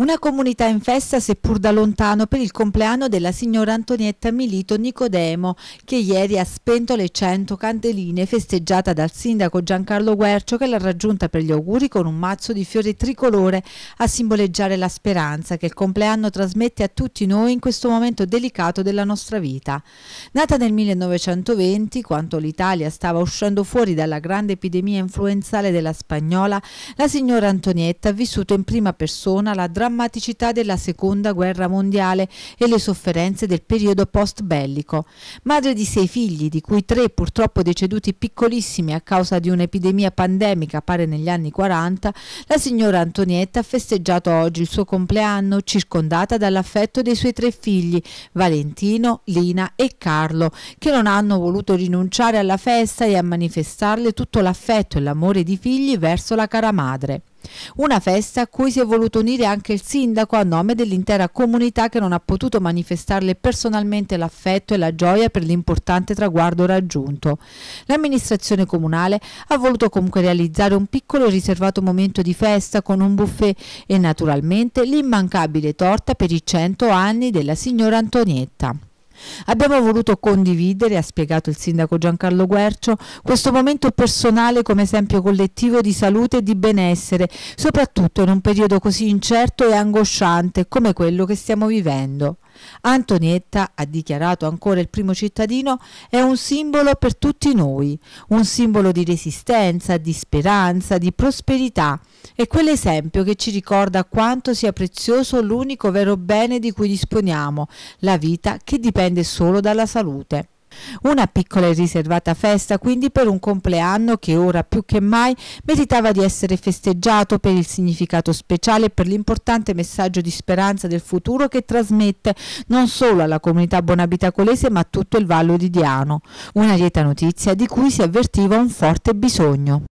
Una comunità in festa seppur da lontano per il compleanno della signora Antonietta Milito Nicodemo che ieri ha spento le 100 candeline festeggiata dal sindaco Giancarlo Guercio che l'ha raggiunta per gli auguri con un mazzo di fiori tricolore a simboleggiare la speranza che il compleanno trasmette a tutti noi in questo momento delicato della nostra vita. Nata nel 1920, quando l'Italia stava uscendo fuori dalla grande epidemia influenzale della spagnola, la signora Antonietta ha vissuto in prima persona la drammatica drammaticità della seconda guerra mondiale e le sofferenze del periodo post bellico. Madre di sei figli, di cui tre purtroppo deceduti piccolissimi a causa di un'epidemia pandemica pare negli anni 40, la signora Antonietta ha festeggiato oggi il suo compleanno circondata dall'affetto dei suoi tre figli, Valentino, Lina e Carlo, che non hanno voluto rinunciare alla festa e a manifestarle tutto l'affetto e l'amore di figli verso la cara madre. Una festa a cui si è voluto unire anche il sindaco a nome dell'intera comunità che non ha potuto manifestarle personalmente l'affetto e la gioia per l'importante traguardo raggiunto. L'amministrazione comunale ha voluto comunque realizzare un piccolo e riservato momento di festa con un buffet e naturalmente l'immancabile torta per i 100 anni della signora Antonietta. Abbiamo voluto condividere, ha spiegato il sindaco Giancarlo Guercio, questo momento personale come esempio collettivo di salute e di benessere, soprattutto in un periodo così incerto e angosciante come quello che stiamo vivendo. Antonietta, ha dichiarato ancora il primo cittadino, è un simbolo per tutti noi, un simbolo di resistenza, di speranza, di prosperità e quell'esempio che ci ricorda quanto sia prezioso l'unico vero bene di cui disponiamo, la vita che dipende solo dalla salute. Una piccola e riservata festa quindi per un compleanno che ora più che mai meritava di essere festeggiato per il significato speciale e per l'importante messaggio di speranza del futuro che trasmette non solo alla comunità bonabitacolese ma a tutto il Vallo di Diano. Una lieta notizia di cui si avvertiva un forte bisogno.